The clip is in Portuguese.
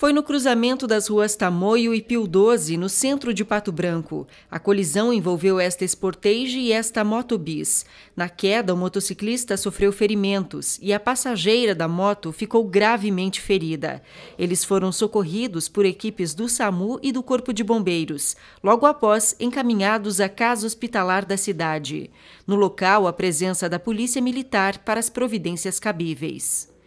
Foi no cruzamento das ruas Tamoio e Pio 12, no centro de Pato Branco. A colisão envolveu esta Sportage e esta moto bis. Na queda, o motociclista sofreu ferimentos e a passageira da moto ficou gravemente ferida. Eles foram socorridos por equipes do SAMU e do Corpo de Bombeiros, logo após encaminhados à casa hospitalar da cidade. No local, a presença da Polícia Militar para as providências cabíveis.